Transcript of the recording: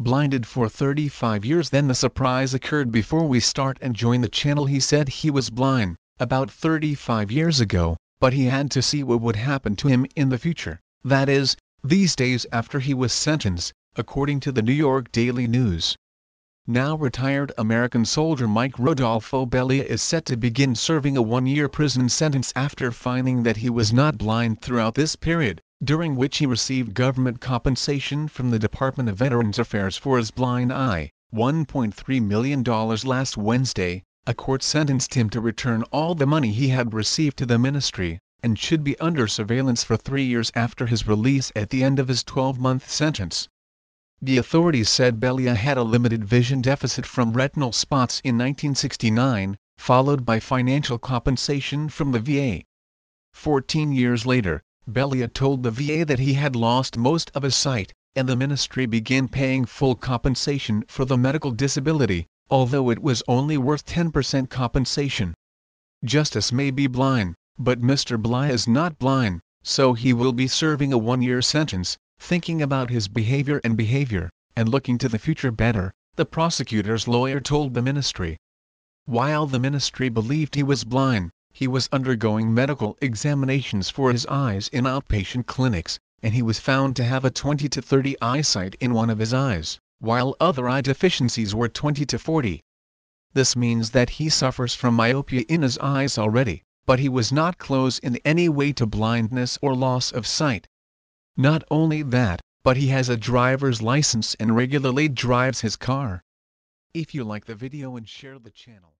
blinded for 35 years then the surprise occurred before we start and join the channel he said he was blind, about 35 years ago, but he had to see what would happen to him in the future, that is, these days after he was sentenced, according to the New York Daily News. Now retired American soldier Mike Rodolfo Bellia is set to begin serving a one-year prison sentence after finding that he was not blind throughout this period, during which he received government compensation from the Department of Veterans Affairs for his blind eye, $1.3 million last Wednesday, a court sentenced him to return all the money he had received to the ministry, and should be under surveillance for three years after his release at the end of his 12-month sentence. The authorities said Belia had a limited vision deficit from retinal spots in 1969, followed by financial compensation from the VA. Fourteen years later, Belia told the VA that he had lost most of his sight, and the ministry began paying full compensation for the medical disability, although it was only worth 10% compensation. Justice may be blind, but Mr. Bly is not blind, so he will be serving a one year sentence, thinking about his behavior and behavior, and looking to the future better, the prosecutor's lawyer told the ministry. While the ministry believed he was blind, he was undergoing medical examinations for his eyes in outpatient clinics, and he was found to have a 20 to 30 eyesight in one of his eyes, while other eye deficiencies were 20 to 40. This means that he suffers from myopia in his eyes already, but he was not close in any way to blindness or loss of sight. Not only that, but he has a driver's license and regularly drives his car. If you like the video and share the channel.